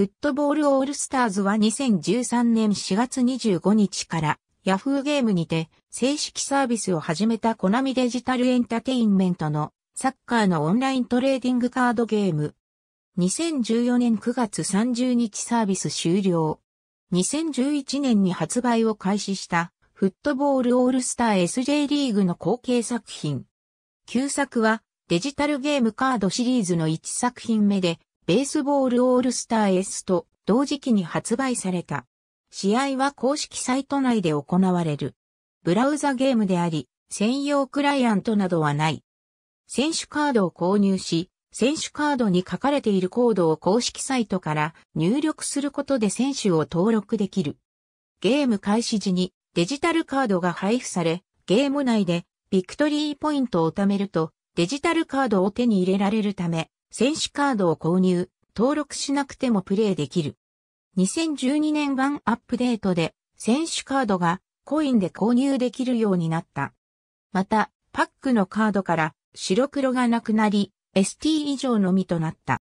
フットボールオールスターズは2013年4月25日からヤフーゲームにて正式サービスを始めたコナミデジタルエンタテインメントのサッカーのオンライントレーディングカードゲーム。2014年9月30日サービス終了。2011年に発売を開始したフットボールオールスター SJ リーグの後継作品。旧作はデジタルゲームカードシリーズの1作品目でベースボールオールスター S と同時期に発売された。試合は公式サイト内で行われる。ブラウザゲームであり、専用クライアントなどはない。選手カードを購入し、選手カードに書かれているコードを公式サイトから入力することで選手を登録できる。ゲーム開始時にデジタルカードが配布され、ゲーム内でビクトリーポイントを貯めるとデジタルカードを手に入れられるため、選手カードを購入、登録しなくてもプレイできる。2012年版アップデートで選手カードがコインで購入できるようになった。また、パックのカードから白黒がなくなり、ST 以上のみとなった。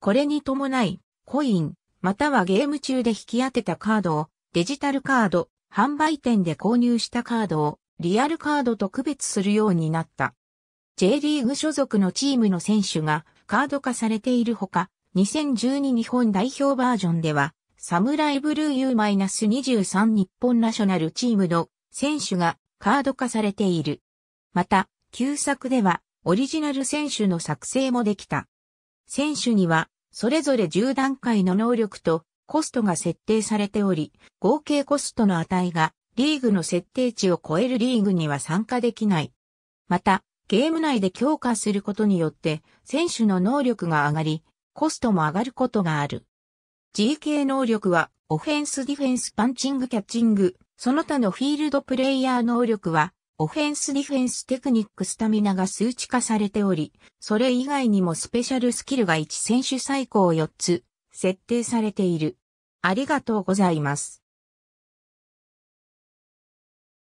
これに伴い、コイン、またはゲーム中で引き当てたカードをデジタルカード、販売店で購入したカードをリアルカードと区別するようになった。J リーグ所属のチームの選手がカード化されているほか、2012日本代表バージョンでは、サムライブルー U-23 日本ナショナルチームの選手がカード化されている。また、旧作ではオリジナル選手の作成もできた。選手にはそれぞれ10段階の能力とコストが設定されており、合計コストの値がリーグの設定値を超えるリーグには参加できない。また、ゲーム内で強化することによって選手の能力が上がり、コストも上がることがある。GK 能力はオフェンスディフェンスパンチングキャッチング、その他のフィールドプレイヤー能力はオフェンスディフェンステクニックスタミナが数値化されており、それ以外にもスペシャルスキルが1選手最高4つ設定されている。ありがとうございます。